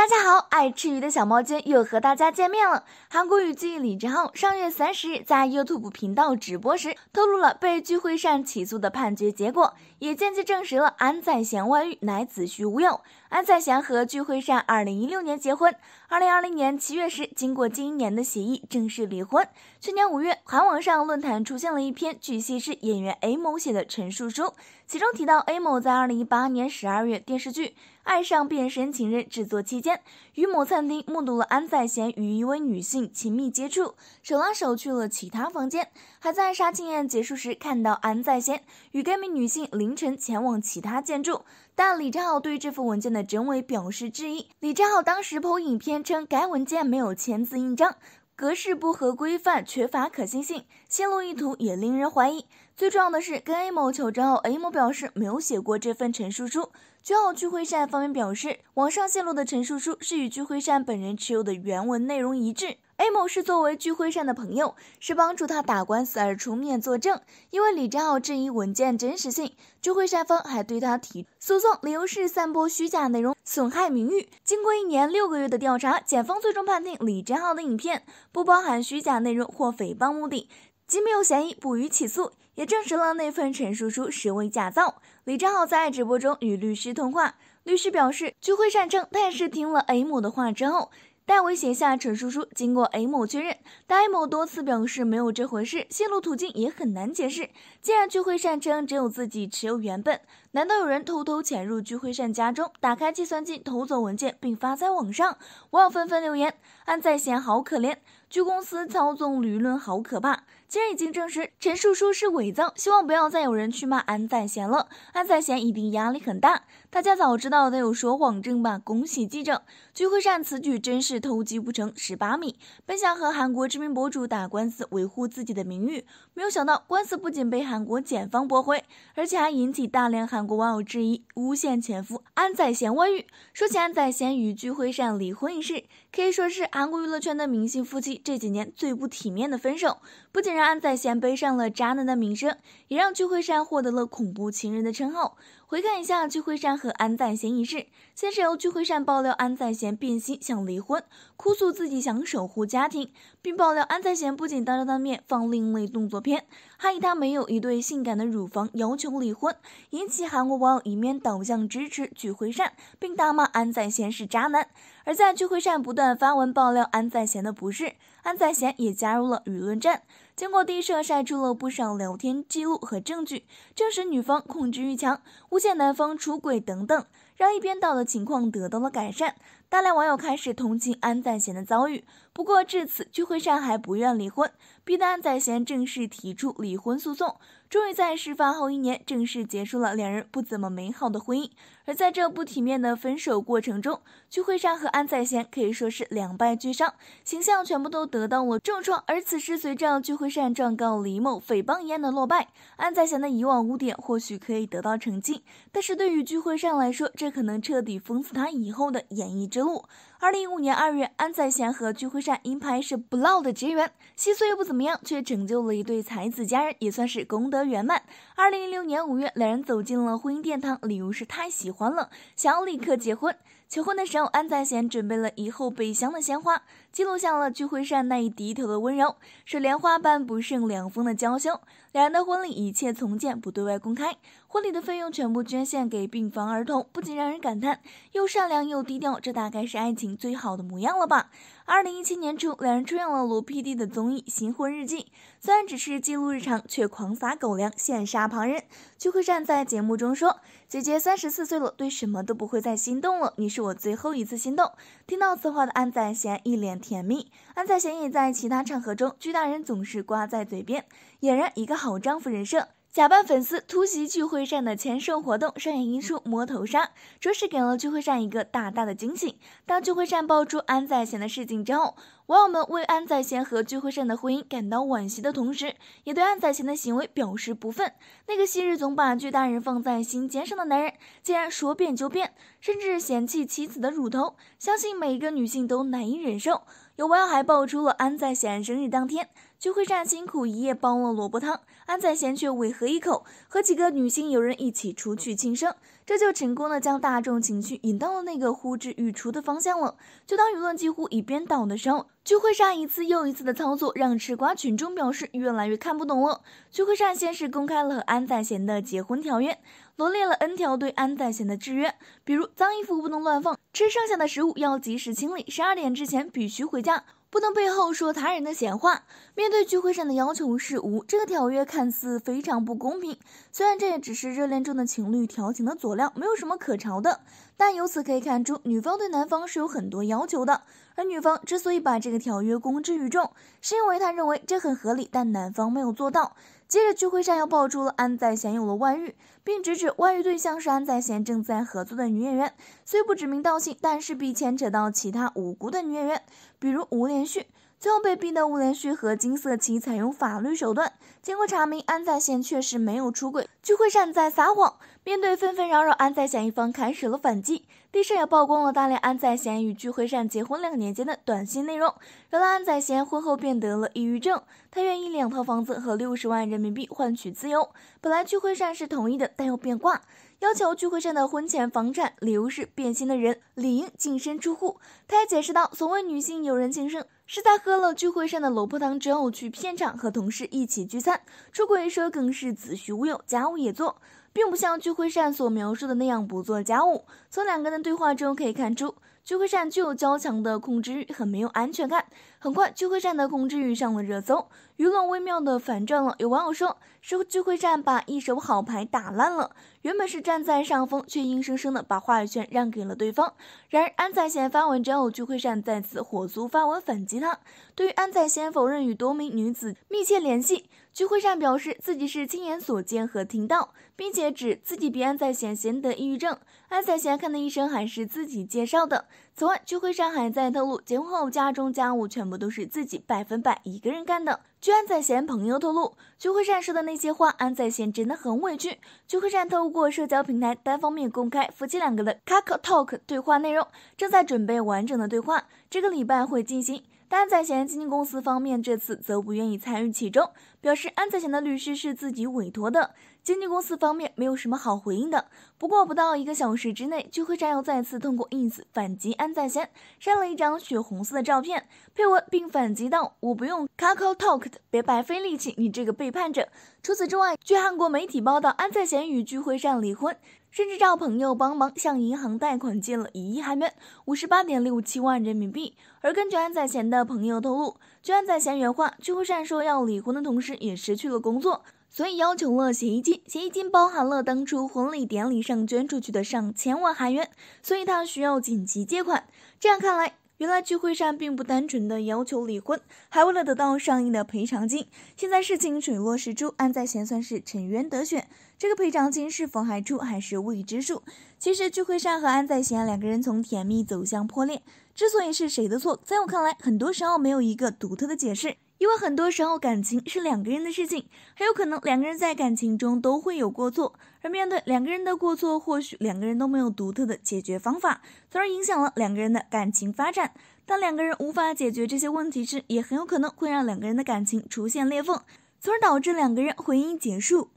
大家好，爱吃鱼的小猫君又和大家见面了。韩国语剧李智浩上月三十日在 YouTube 频道直播时，透露了被聚会上起诉的判决结果。也间接证实了安在贤外遇乃子虚乌有。安在贤和具惠善二零一六年结婚，二零二零年七月时，经过一年的协议正式离婚。去年五月，韩网上论坛出现了一篇据悉是演员 A 某写的陈述书，其中提到 A 某在二零一八年十二月电视剧《爱上变身情人》制作期间，于某餐厅目睹了安在贤与一位女性亲密接触，手拉手去了其他房间，还在杀青宴结束时看到安在贤与该名女性临。凌晨前往其他建筑，但李正浩对这份文件的真伪表示质疑。李正浩当时剖影片称，该文件没有签字印章，格式不合规范，缺乏可信性，泄露意图也令人怀疑。最重要的是，跟 A 某求证后，A 某表示没有写过这份陈述书。最后，聚辉善方面表示，网上泄露的陈述书是与聚辉善本人持有的原文内容一致。A 某是作为具惠善的朋友，是帮助他打官司而出面作证。因为李正浩质疑文件真实性，具惠善方还对他提诉讼，理由是散播虚假内容，损害名誉。经过一年六个月的调查，检方最终判定李正浩的影片不包含虚假内容或诽谤目的，即没有嫌疑，不予起诉，也证实了那份陈述书实为假造。李正浩在直播中与律师通话，律师表示具惠善称他也是听了 A 某的话之后。代为写下陈述书，经过 A 某确认，戴某多次表示没有这回事，泄露途径也很难解释。既然聚会上称只有自己持有原本，难道有人偷偷潜入聚会上家中，打开计算机偷走文件，并发在网上？网友纷纷留言：“安在贤好可怜，聚公司操纵舆论好可怕。”既然已经证实陈叔书是伪造，希望不要再有人去骂安在贤了。安在贤一定压力很大。大家早知道他有说谎证吧？恭喜记者，具惠善此举真是偷鸡不成蚀把米。本想和韩国知名博主打官司维护自己的名誉，没有想到官司不仅被韩国检方驳回，而且还引起大量韩国网友质疑，诬陷前夫安在贤外遇。说起安在贤与具惠善离婚一事，可以说是韩国娱乐圈的明星夫妻这几年最不体面的分手。不仅让安在贤背上了渣男的名声，也让具惠善获得了恐怖情人的称号。回看一下具惠善和安在贤一事，先是由具惠善爆料安在贤变心想离婚，哭诉自己想守护家庭，并爆料安在贤不仅当着她面放另类动作片，还以她没有一对性感的乳房要求离婚，引起韩国网友一面倒向支持具惠善，并大骂安在贤是渣男。而在具惠善不断发文爆料安在贤的不是。安在贤也加入了舆论战，经过 D 社晒出了不少聊天记录和证据，证实女方控制欲强，诬陷男方出轨等等，让一边倒的情况得到了改善，大量网友开始同情安在贤的遭遇。不过，至此，具惠善还不愿离婚。毕丹在贤正式提出离婚诉讼，终于在事发后一年正式结束了两人不怎么美好的婚姻。而在这不体面的分手过程中，具惠善和安在贤可以说是两败俱伤，形象全部都得到了重创。而此时，随着具惠善状告李某诽谤一案的落败，安在贤的以往污点或许可以得到澄清，但是对于具惠善来说，这可能彻底封死他以后的演艺之路。二零一五年二月，安在贤和具惠善银牌是不落的结缘，碎又不怎么样，却拯救了一对才子佳人，也算是功德圆满。二零一六年五月，两人走进了婚姻殿堂，理由是太喜欢了，想要立刻结婚。求婚的时候，安在贤准备了一后备箱的鲜花，记录下了具惠善那一低头的温柔，是莲花般不胜凉风的娇羞。两人的婚礼一切从简，不对外公开。婚礼的费用全部捐献给病房儿童，不仅让人感叹，又善良又低调，这大概是爱情最好的模样了吧。二零一七年初，两人出演了卢 PD 的综艺《新婚日记》，虽然只是记录日常，却狂撒狗粮，羡煞旁人。巨慧站在节目中说：“姐姐三十四岁了，对什么都不会再心动了，你是我最后一次心动。”听到此话的安宰贤一脸甜蜜。安宰贤也在其他场合中，巨大人总是挂在嘴边，俨然一个好丈夫人设。假扮粉丝突袭聚会上的签售活动，上演一出“摸头杀”，着实给了聚会上一个大大的惊喜。当聚会上爆出安在贤的事情之后，网友们为安在贤和聚会上的婚姻感到惋惜的同时，也对安在贤的行为表示不忿。那个昔日总把巨大人放在心尖上的男人，竟然说变就变，甚至嫌弃妻子的乳头，相信每一个女性都难以忍受。有网友还爆出了安在贤生日当天。聚会上辛苦一夜煲了萝卜汤，安宰贤却未喝一口，和几个女性友人一起出去庆生，这就成功的将大众情绪引到了那个呼之欲出的方向了。就当舆论几乎一边倒的时候，聚会上一次又一次的操作让吃瓜群众表示越来越看不懂了。聚会上先是公开了和安宰贤的结婚条约，罗列了 N 条对安宰贤的制约，比如脏衣服不能乱放，吃剩下的食物要及时清理，十二点之前必须回家。不能背后说他人的闲话。面对聚会上的要求是无。这个条约看似非常不公平，虽然这也只是热恋中的情侣调情的佐料，没有什么可嘲的。但由此可以看出，女方对男方是有很多要求的。而女方之所以把这个条约公之于众，是因为她认为这很合理，但男方没有做到。接着，具惠善又爆出了安在贤有了外遇，并直指外遇对象是安在贤正在合作的女演员，虽不指名道姓，但势必牵扯到其他无辜的女演员，比如吴连旭。最后被逼的吴连旭和金瑟琪采用法律手段。经过查明，安在贤确实没有出轨，具惠善在撒谎。面对纷纷扰扰，安在贤一方开始了反击。电视也曝光了大量安在贤与具惠善结婚两年间的短信内容。原来安在贤婚后便得了抑郁症，他愿意两套房子和六十万人民币换取自由。本来具惠善是同意的，但又变卦，要求具惠善的婚前房产。理由是变心的人理应净身出户。他也解释到，所谓女性有人情深，是在喝了具惠善的萝卜汤之后去片场和同事一起聚餐。出轨说更是子虚乌有，家务也做。并不像聚惠善所描述的那样不做家务。从两个人的对话中可以看出。聚惠善具有较强的控制欲，很没有安全感。很快，聚惠善的控制欲上了热搜，舆论微妙的反转了。有网友说，是聚惠善把一手好牌打烂了，原本是站在上风，却硬生生的把话语权让给了对方。然而，安宰贤发文之后，聚惠善再次火速发文反击他。对于安宰贤否认与多名女子密切联系，聚惠善表示自己是亲眼所见和听到，并且指自己比安宰贤先得抑郁症。安宰贤看的医生还是自己介绍的。此外，鞠慧善还在透露，结婚后家中家务全部都是自己百分百一个人干的。据安在贤朋友透露，鞠慧善说的那些话，安在贤真的很委屈。鞠慧善透过社交平台单方面公开夫妻两个的 Kak Talk 对话内容，正在准备完整的对话，这个礼拜会进行。安在贤经纪公司方面这次则不愿意参与其中，表示安在贤的律师是自己委托的，经纪公司方面没有什么好回应的。不过不到一个小时之内，聚会站又再次通过 ins 反击安在贤，晒了一张血红色的照片，配文并反击道：“我不用 c u c k o t a l k 的，别白费力气，你这个背叛者。”除此之外，据韩国媒体报道，安在贤与聚会善离婚。甚至找朋友帮忙向银行贷款借了一亿韩元，五十八点六七万人民币。而根据安宰贤的朋友透露，据安宰贤原话，崔惠善说要离婚的同时也失去了工作，所以要求了协议金。协议金包含了当初婚礼典礼上捐出去的上千万韩元，所以他需要紧急借款。这样看来。原来，聚会善并不单纯的要求离婚，还为了得到上亿的赔偿金。现在事情水落石出，安在贤算是沉冤得雪。这个赔偿金是否还出，还是未知数。其实，聚会善和安在贤两个人从甜蜜走向破裂，之所以是谁的错，在我看来，很多时候没有一个独特的解释。因为很多时候，感情是两个人的事情，很有可能两个人在感情中都会有过错，而面对两个人的过错，或许两个人都没有独特的解决方法，从而影响了两个人的感情发展。当两个人无法解决这些问题时，也很有可能会让两个人的感情出现裂缝，从而导致两个人婚姻结束。